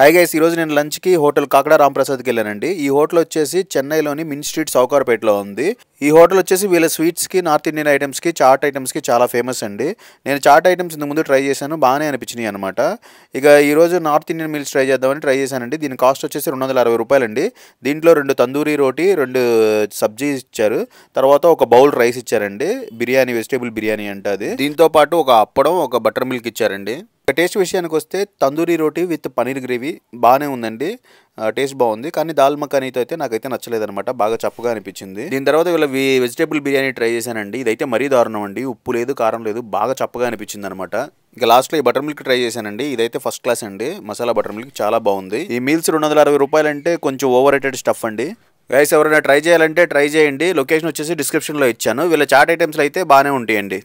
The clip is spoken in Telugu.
హై గైస్ ఈరోజు నేను లంచ్కి హోటల్ కాకడా రాంప్రసాద్కి వెళ్ళానండి ఈ హోటల్ వచ్చేసి చెన్నైలోని మిన్ స్ట్రీట్ సౌకార్పేటలో ఉంది ఈ హోటల్ వచ్చేసి వీళ్ళ స్వీట్స్కి నార్త్ ఇండియన్ ఐటమ్స్కి చాట్ ఐటమ్స్కి చాలా ఫేమస్ అండి నేను చాట్ ఐటమ్స్ ఇంత ముందు ట్రై చేశాను బాగానే అనిపించినాయి అనమాట ఇక ఈరోజు నార్త్ ఇండియన్ మీల్స్ ట్రై చేద్దామని ట్రై చేశానండి దీని కాస్ట్ వచ్చేసి రెండు వందల అరవై రూపాయలండి దీంట్లో రెండు తందూరీ రోటీ రెండు సబ్జీ ఇచ్చారు తర్వాత ఒక బౌల్ రైస్ ఇచ్చారండి బిర్యానీ వెజిటేబుల్ బిర్యానీ అంటే అది దీంతోపాటు పాటు ఒక అప్పడం ఒక బటర్ మిల్క్ ఇచ్చారండి టేస్ట్ విషయానికి వస్తే తందూరీ రోటీ విత్ పనీర్ గ్రేవీ బాగానే ఉందండి టేస్ట్ బాగుంది కానీ దాల్ మఖానీతో అయితే నాకైతే నచ్చలేదనమాట బాగా చప్పగా అనిపించింది దీని తర్వాత వీళ్ళ వెజిటేబుల్ బిర్యానీ ట్రై చేశానండి ఇదైతే మరీ దారుణం అండి ఉప్పు లేదు కారం లేదు బాగా చప్పగా అనిపించింది అనమాట ఇక లాస్ట్లో ఈ బటర్ మిల్క్ ట్రై చేశానండి ఇదైతే ఫస్ట్ క్లాస్ అండి మసాలా బటర్ మిల్క్ చాలా బాగుంది ఈ మీల్స్ రెండు వందల అరవై రూపాయలంటే కొంచెం ఓవర్ రేటెడ్ స్టఫ్ అండి గైస్ ఎవరైనా ట్రై చేయాలంటే ట్రై చేయండి లొకేషన్ వచ్చేసి డిస్క్రిప్షన్లో ఇచ్చాను వీళ్ళ చాట్ ఐటమ్స్లో అయితే బాగానే ఉంటాయండి